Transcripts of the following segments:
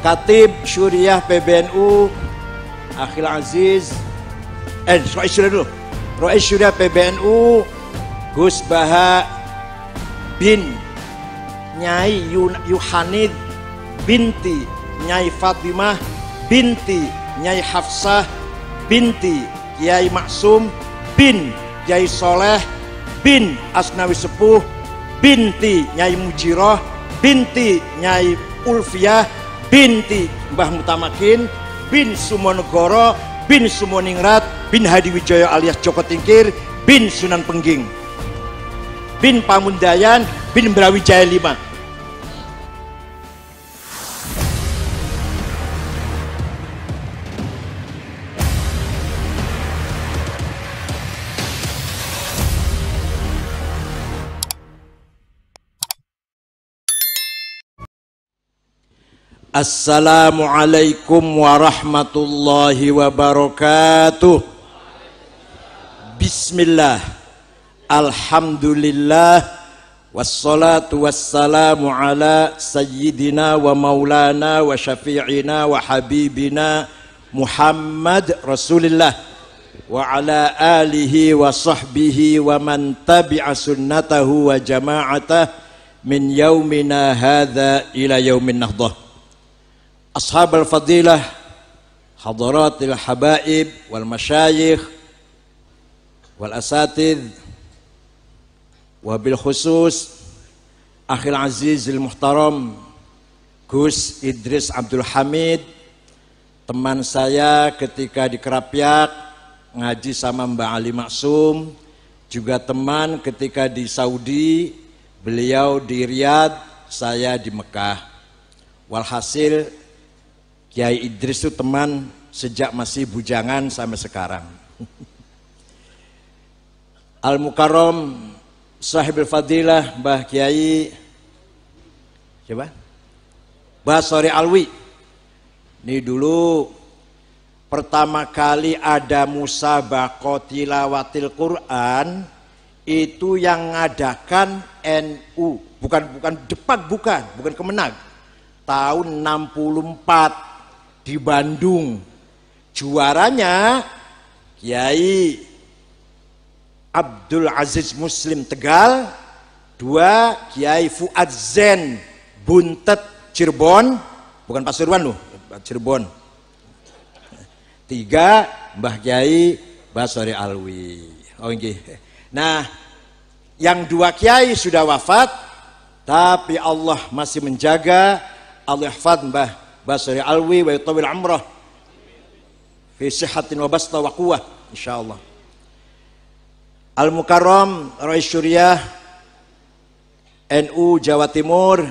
Katib Syuriah PBNU Akhil Aziz eh Rois Syuriah dulu Rois Syuriah PBNU Gus Baha bin Nyai Yuhanid binti Nyai Fatimah binti Nyai Hafsah binti Kiai Maksum bin Kiai Soleh bin Asnawi Sepuh binti Nyai Mujiroh binti Nyai Ulfiah binti Mbah Mutamakin bin Sumonegoro bin Sumoningrat bin Wijoyo alias Joko Tingkir bin Sunan Pengging bin Pamundayan bin Brawijaya 5 السلام عليكم ورحمة الله وبركاته بسم الله الحمد لله والصلاة والسلام على سيدنا ومولانا وشفيعنا وحبيبنا محمد رسول الله وعلى آله وصحبه ومن تبع سنته وجماعته من يومنا هذا إلى يوم النهضة ashab al-fadilah, hadaratil habaib wal masyayikh wal asatid wabil khusus akhil aziz al-muhtaram Gus Idris Abdul Hamid teman saya ketika di Kerapiak ngaji sama Mbak Ali Maksum juga teman ketika di Saudi beliau di Riyadh saya di Mekah walhasil Kiai Idris itu teman sejak masih bujangan sampai sekarang. Al Mukarrom Sahibul Fadilah Mbah Kiai coba Mbah Sori Alwi. Ini dulu pertama kali ada musabaqah tilawatil Quran itu yang ngadakan NU bukan bukan depak bukan bukan kemenag tahun 64 di Bandung. Juaranya Kiai Abdul Aziz Muslim Tegal, dua Kiai Fuad Zen Buntet Cirebon, bukan Pasuruan loh, Cirebon. Tiga Mbah Kiai Basori Alwi. Oh, okay. Nah, yang dua kiai sudah wafat, tapi Allah masih menjaga Allah ihfad basri alwi wa yutawil amrah fi sihatin wa basta wa quwah insyaallah Al Mukarram Rais Syuriah NU Jawa Timur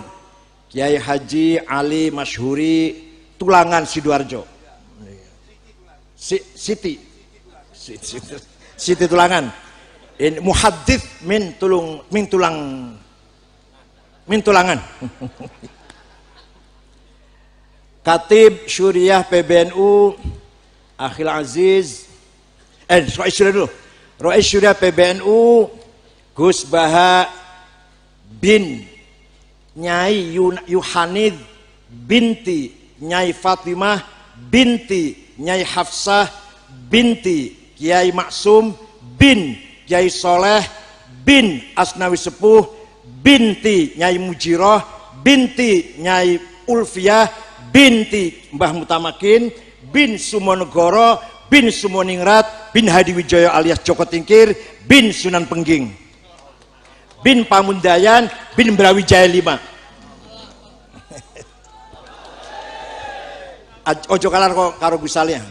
Kiai Haji Ali Mashuri Tulangan Sidoarjo Siti Siti, Siti Tulangan In, muhaddith min tulung min tulang min tulangan Katib Syuriah PBNU Akhil Aziz eh Rois Syuriah dulu Rois Syuriah PBNU Gus Baha bin Nyai Yuhanid binti Nyai Fatimah binti Nyai Hafsah binti Kiai Maksum bin Kiai Soleh bin Asnawi Sepuh binti Nyai Mujiroh binti Nyai Ulfiah binti Mbah Mutamakin bin Sumonegoro bin Sumoningrat bin Wijoyo alias Joko Tingkir bin Sunan Pengging bin Pamundayan bin Brawijaya lima ojo Kalar kok karo gusalnya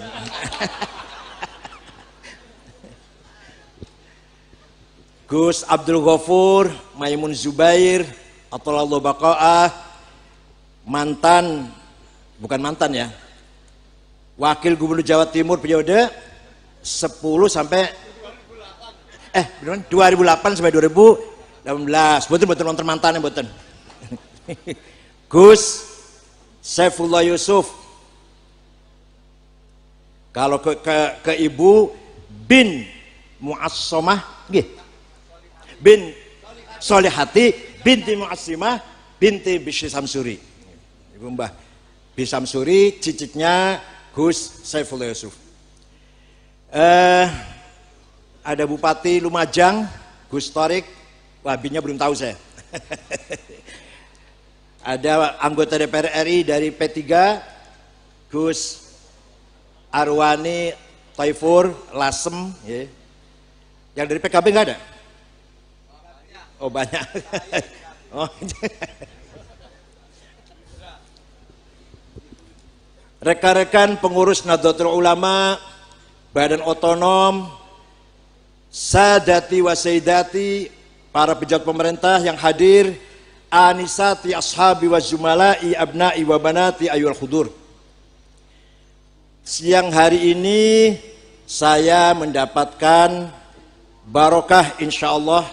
Gus Abdul Ghafur Maimun Zubair Atollah Baqaah mantan bukan mantan ya wakil gubernur Jawa Timur periode 10 sampai eh beneran 2008 sampai 2018 betul betul nonton ya, betul Gus Saifullah Yusuf kalau ke, ke, ke ibu bin Muassomah bin Solihati binti Muassimah binti Bishri Samsuri ibu mbah B. Samsuri, cicitnya Gus Saiful Yusuf. Eh, ada Bupati Lumajang, Gus Torik, wabinya belum tahu saya. ada anggota DPR RI dari P3, Gus Arwani Taifur Lasem, ya. yang dari PKB nggak ada? Oh banyak. oh. rekan-rekan pengurus Nahdlatul Ulama, badan otonom, sadati wa sayidati, para pejabat pemerintah yang hadir, anisati ashabi wa zumalai abnai wa banati ayul khudur. Siang hari ini saya mendapatkan barokah insya Allah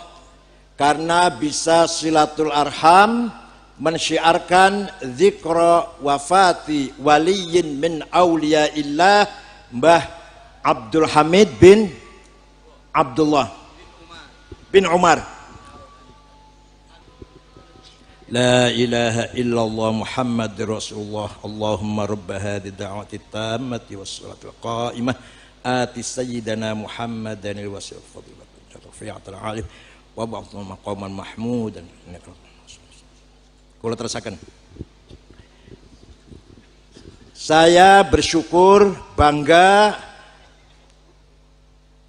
karena bisa silatul arham mensyiarkan zikra wafati waliyin min awliyaillah Mbah Abdul Hamid bin Abdullah bin Umar لا إله إلا الله محمد رسول الله اللهم رب هذه الدعوة التامة والصلاة القائمة آت سيدنا محمدا الوسيلة الفضيلة الرفيعة العالم وابعثه مقاما محمودا kalau terasakan. Saya bersyukur, bangga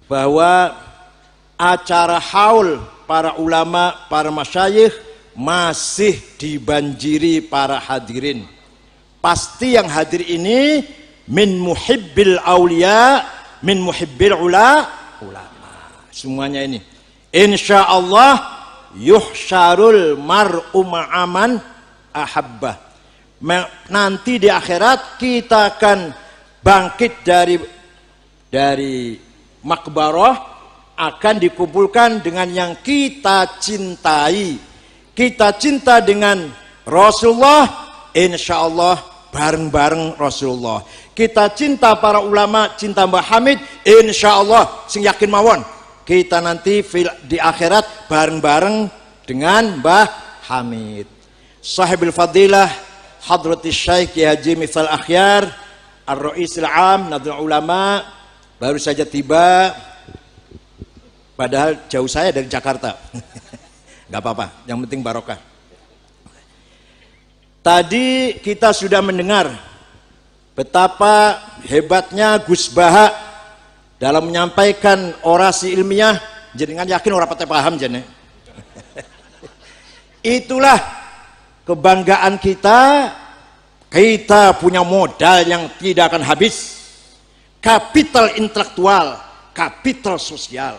bahwa acara haul para ulama, para masyayikh masih dibanjiri para hadirin. Pasti yang hadir ini min muhibbil aulia, min muhibbil ula, ulama. Semuanya ini. Insya Allah yuhsyarul mar'u ma'aman ahabbah. Nanti di akhirat kita akan bangkit dari dari makbarah akan dikumpulkan dengan yang kita cintai. Kita cinta dengan Rasulullah, insya Allah bareng-bareng Rasulullah. Kita cinta para ulama, cinta Mbah Hamid, insya Allah yakin mawon kita nanti di akhirat bareng-bareng dengan Mbah Hamid. Sahibil Fadilah Hadrati Syekh Ki Haji Mifal Akhyar ar al Am Nadul Ulama baru saja tiba padahal jauh saya dari Jakarta. Gak apa-apa, yang penting barokah. Tadi kita sudah mendengar betapa hebatnya Gus Bahak dalam menyampaikan orasi ilmiah jenengan yakin orang patah paham jene ya? itulah kebanggaan kita kita punya modal yang tidak akan habis kapital intelektual kapital sosial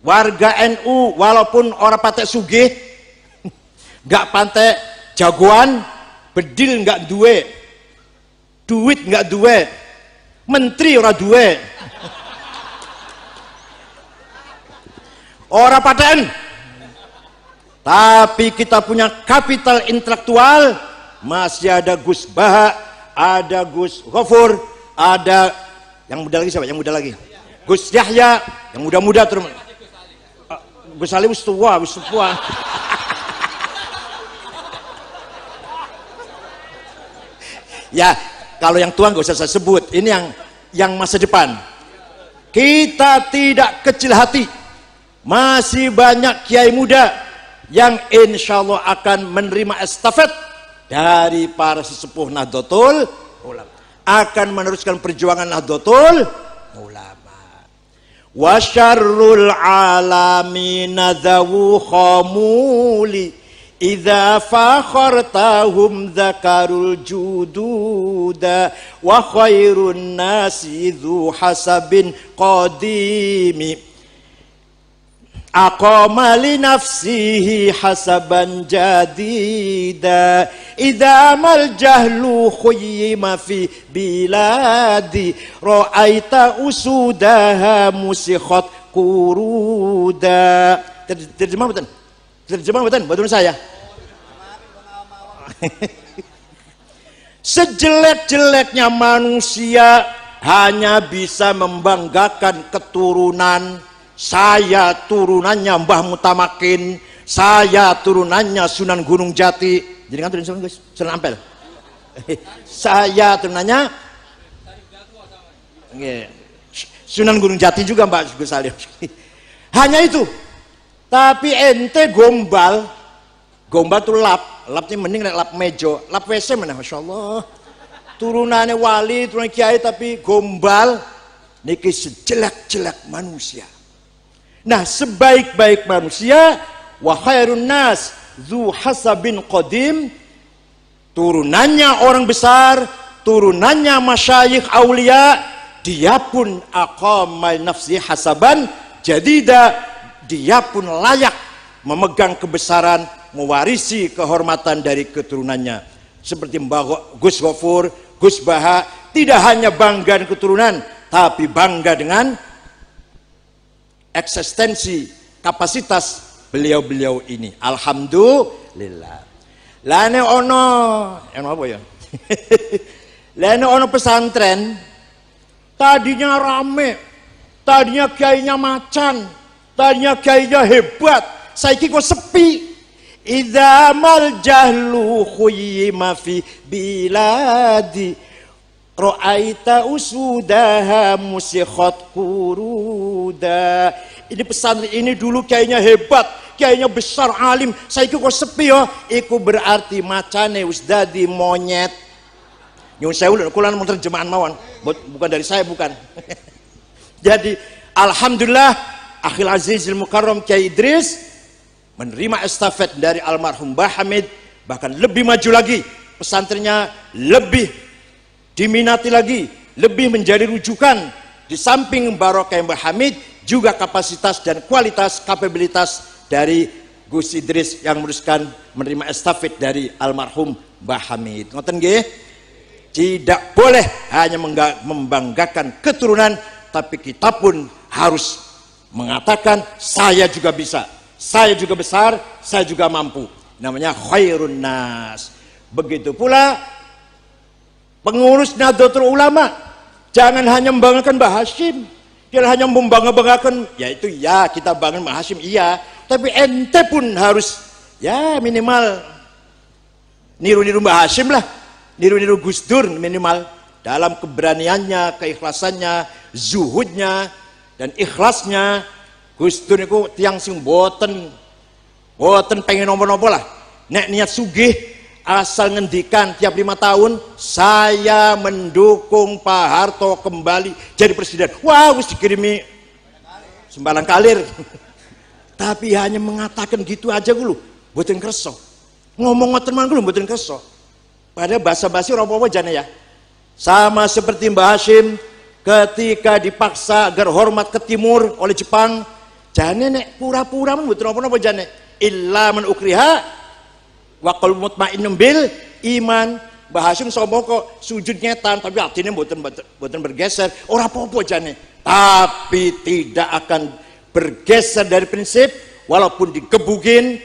warga NU walaupun orang patek sugih gak pantai jagoan bedil gak duwe duit gak duwe menteri ora duwe ora paten tapi kita punya kapital intelektual masih ada Gus Baha ada Gus Ghafur ada yang muda lagi siapa yang muda lagi Gus Yahya yang muda-muda terus ah, Gus Ali wis tua, wis tua. ya, kalau yang tua nggak usah saya sebut. Ini yang yang masa depan. Kita tidak kecil hati. Masih banyak kiai muda yang insya Allah akan menerima estafet dari para sesepuh Nahdlatul Ulama. Akan meneruskan perjuangan Nahdlatul Ulama. Wasyarrul alamin dhawu khamuli إذا فاخرتهم ذكروا الجدود وخير الناس ذو حسب قديم أقام لنفسه حسبا جديدا إذا ما الجهل خيم في بلادي رأيت أسودها مسخت قرودا ترجمة Terjemah betul, betul saya. Sejelek-jeleknya manusia hanya bisa membanggakan keturunan. Saya turunannya Mbah Mutamakin, saya turunannya Sunan Gunung Jati. Jadi kan turun guys, Sunan Ampel. saya turunannya Sunan Gunung Jati juga Mbak Gus Salim. hanya itu, tapi ente gombal, gombal tuh lap, lapnya mending lap, mejo, lap WC mana, masya Allah. Turunannya wali, turunannya kiai tapi gombal, niki sejelek-jelek manusia. Nah sebaik-baik manusia, Wahai nas, zu hasabin qadim, turunannya orang besar, turunannya masyayikh aulia, dia pun aqamal nafsi hasaban jadida dia pun layak memegang kebesaran, mewarisi kehormatan dari keturunannya. Seperti Mbah Gus Gofur, Gus Baha, tidak hanya bangga dengan keturunan, tapi bangga dengan eksistensi, kapasitas beliau-beliau ini. Alhamdulillah. Lainnya ono, yang apa ya? Lainnya ono pesantren, tadinya rame, tadinya kiainya macan, Tanya kayaknya hebat. Saiki kok sepi. Idza mal jahlu khuyima fi biladi Ra'aita usudaha musikhat kuruda. Ini pesan ini dulu kayaknya hebat, kayaknya besar alim. Saya kok sepi ya. Iku berarti macane wis dadi monyet. Nyun sewu kula terjemahan mawon. Bukan dari saya bukan. Jadi alhamdulillah Akhil Azizil mukarram Kiai Idris menerima estafet dari almarhum Bahamid bahkan lebih maju lagi pesantrennya lebih diminati lagi lebih menjadi rujukan di samping barokah Mbah Hamid juga kapasitas dan kualitas kapabilitas dari Gus Idris yang meneruskan menerima estafet dari almarhum Mbah Hamid ngoten tidak boleh hanya membanggakan keturunan tapi kita pun harus mengatakan saya juga bisa, saya juga besar, saya juga mampu. Namanya khairun nas. Begitu pula pengurus Nahdlatul Ulama jangan hanya membanggakan Mbah Hashim, jangan hanya membanggakan yaitu ya iya, kita bangun Mbah Hashim iya, tapi ente pun harus ya minimal niru-niru Mbah Hashim lah, niru-niru Gus Dur minimal dalam keberaniannya, keikhlasannya, zuhudnya, dan ikhlasnya Gus Dur niku tiang sing boten boten pengen nopo-nopo lah nek niat sugih asal ngendikan tiap lima tahun saya mendukung Pak Harto kembali jadi presiden wah wis dikirimi sembalang kalir tapi hanya mengatakan gitu aja gulu, boten kerso ngomong ngomong teman gulu, boten kerso pada bahasa basi orang bawa jane ya sama seperti Mbah Hashim ketika dipaksa agar hormat ke timur oleh Jepang jane nek pura-pura men mboten apa-apa jane illa man ukriha wa qalbu mutmainnum bil iman bahasun sombong kok sujud nyetan tapi artinya mboten mboten bergeser ora apa-apa jane tapi tidak akan bergeser dari prinsip walaupun digebukin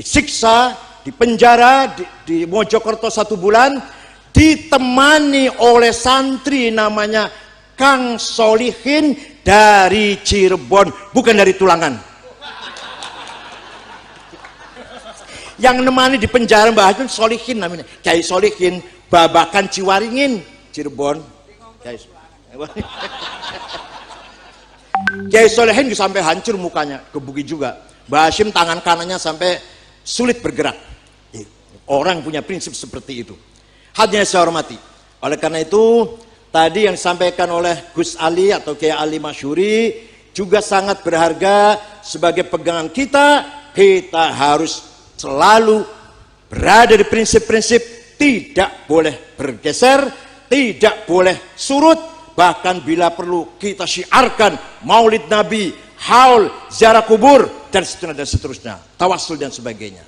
disiksa dipenjara di, di Mojokerto satu bulan ditemani oleh santri namanya Kang Solihin dari Cirebon, bukan dari tulangan. Yang nemani di penjara Mbah Hajun kan Solihin namanya. Kiai Solihin, Babakan Ciwaringin, Cirebon. Kiai Kiai Solihin sampai hancur mukanya, kebuki juga. Mbah tangan kanannya sampai sulit bergerak. Iya, orang punya prinsip seperti itu. Hadirnya saya hormati. Oleh karena itu, tadi yang disampaikan oleh Gus Ali atau Kiai Ali Masyuri juga sangat berharga sebagai pegangan kita kita harus selalu berada di prinsip-prinsip tidak boleh bergeser tidak boleh surut bahkan bila perlu kita syiarkan maulid nabi haul ziarah kubur dan seterusnya dan seterusnya tawasul dan sebagainya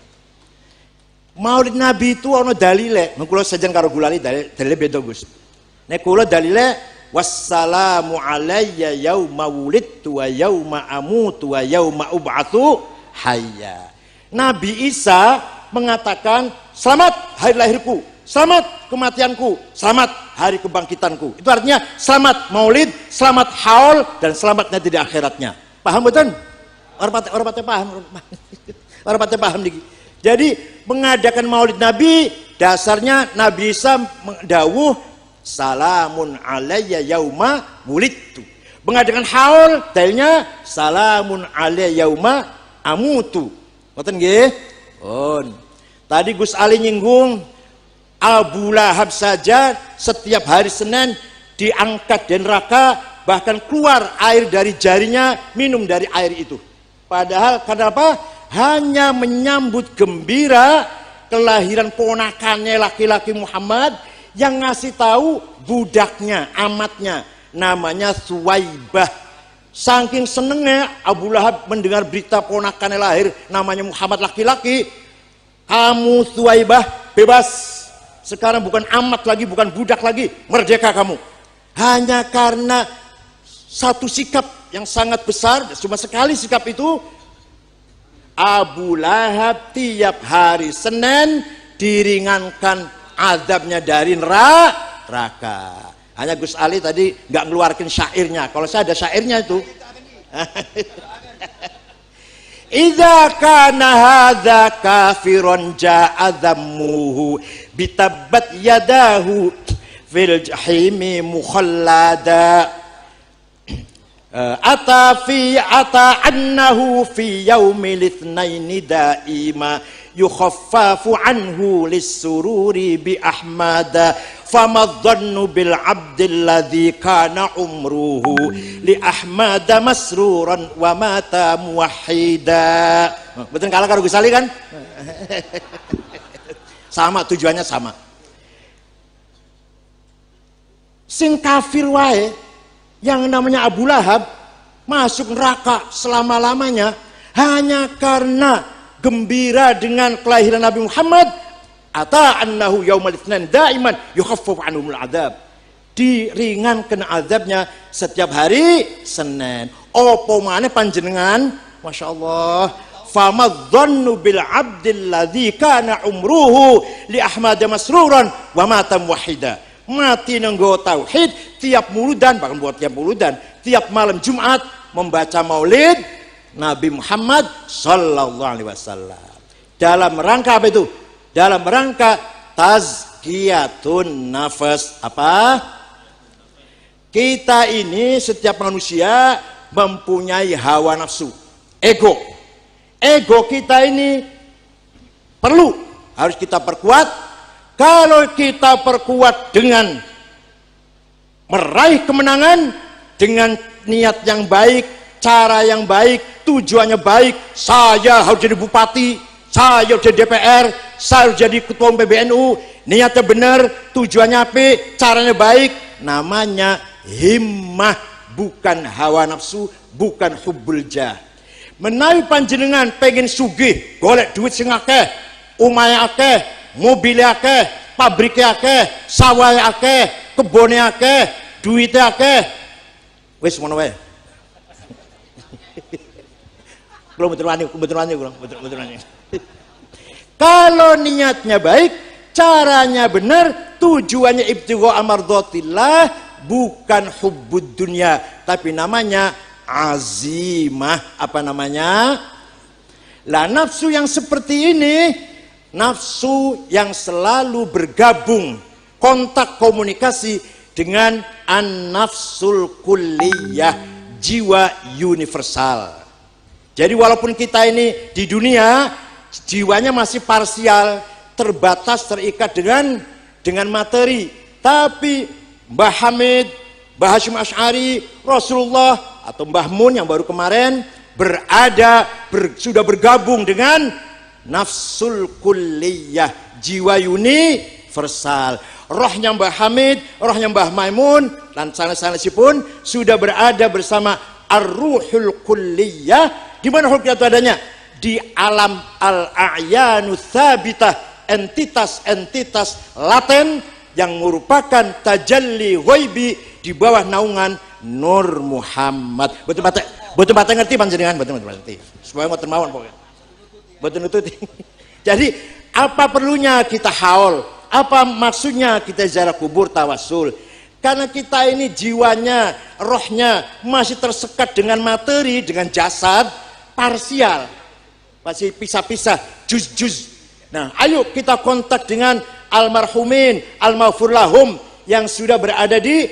maulid nabi itu ono dalile mengkulo saja karo gulali dalil dalile beda Nek kula dalile wassalamu alayya yauma wulidtu wa yauma amutu wa yauma ub'atsu hayya. Nabi Isa mengatakan, "Selamat hari lahirku, selamat kematianku, selamat hari kebangkitanku." Itu artinya selamat Maulid, selamat haul dan selamat nanti di akhiratnya. Paham betul? Orang orang paham. Orang pate paham lagi. Jadi mengadakan Maulid Nabi dasarnya Nabi Isa dawuh salamun alayya yauma wulidtu mengadakan haul telnya. salamun alayya yauma amutu ngoten nggih on tadi Gus Ali nyinggung Abu Lahab saja setiap hari Senin diangkat dan neraka bahkan keluar air dari jarinya minum dari air itu padahal kenapa hanya menyambut gembira kelahiran ponakannya laki-laki Muhammad yang ngasih tahu budaknya, amatnya. Namanya Suwaibah. Saking senengnya Abu Lahab mendengar berita ponakannya lahir. Namanya Muhammad laki-laki. Kamu Suwaibah bebas. Sekarang bukan amat lagi, bukan budak lagi. Merdeka kamu. Hanya karena satu sikap yang sangat besar, cuma sekali sikap itu, Abu Lahab tiap hari Senin diringankan azabnya dari neraka. Hanya Gus Ali tadi nggak ngeluarkan syairnya. Kalau saya ada syairnya itu. Iza kana hadza kafiron ja'adhamuhu bitabbat yadahu fil jahimi mukhallada eh, ata fi ata annahu fi yaumil itsnaini daima yukhaffafu anhu lisururi bi ahmada famadhannu bil abdil ladzi kana umruhu li ahmada masruran wa mata muwahhida betul kalah karo Gus Ali kan sama tujuannya sama sing kafir wae yang namanya Abu Lahab masuk neraka selama-lamanya hanya karena gembira dengan kelahiran Nabi Muhammad ata'annahu yaumal itsnan daiman yukhaffaf anhumul adzab diringankan azabnya setiap hari Senin opo mana panjenengan Masya Allah fama bil abdil ladzi kana umruhu li ahmad masruran wa mata wahida mati nenggo tauhid tiap muludan bahkan buat tiap muludan tiap malam Jumat membaca maulid Nabi Muhammad Sallallahu Alaihi Wasallam. Dalam rangka apa itu? Dalam rangka tazkiyatun nafas apa? Kita ini setiap manusia mempunyai hawa nafsu, ego. Ego kita ini perlu harus kita perkuat. Kalau kita perkuat dengan meraih kemenangan dengan niat yang baik, cara yang baik, tujuannya baik. Saya harus jadi bupati, saya harus jadi DPR, saya harus jadi ketua PBNU. Niatnya benar, tujuannya apa, caranya baik. Namanya himmah, bukan hawa nafsu, bukan hubul jah. Menawi panjenengan pengen sugih, golek duit sing akeh, omahe akeh, mobil akeh, pabrik akeh, sawah akeh, kebun akeh, duit akeh. Wis ngono wae. Kalau betul wani, betul wani, betul betul wani. Kalau niatnya baik, caranya benar, tujuannya ibtigha amardotilah, bukan hubud dunia, tapi namanya azimah apa namanya? Lah nafsu yang seperti ini, nafsu yang selalu bergabung kontak komunikasi dengan an-nafsul kulliyah jiwa universal. Jadi walaupun kita ini di dunia jiwanya masih parsial, terbatas, terikat dengan dengan materi. Tapi Mbah Hamid, Mbah Hashim Ash'ari, Rasulullah atau Mbah Mun yang baru kemarin berada ber, sudah bergabung dengan nafsul kulliyah jiwa universal rohnya Mbah Hamid, rohnya Mbah Maimun, dan sana-sana si pun sudah berada bersama Ar-Ruhul Kulliyah di mana ruh itu adanya? Di alam al-a'yanu thabitah, entitas-entitas laten yang merupakan tajalli ghaibi di bawah naungan Nur Muhammad. Betul betul betul mata ngerti panjenengan, betul betul ngerti. Supaya mau termawan pokoknya. Betul nututi. Jadi apa perlunya kita haul? Apa maksudnya kita ziarah kubur tawasul? Karena kita ini jiwanya, rohnya masih tersekat dengan materi, dengan jasad, parsial. Masih pisah-pisah, juz-juz. Nah, ayo kita kontak dengan almarhumin, almaghfur yang sudah berada di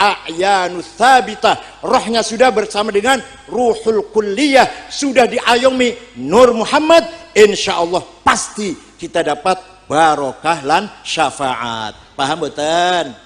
ayanus thabita. Rohnya sudah bersama dengan ruhul kulliyah, sudah diayomi Nur Muhammad, insya Allah pasti kita dapat barokah lan syafaat. Paham betul?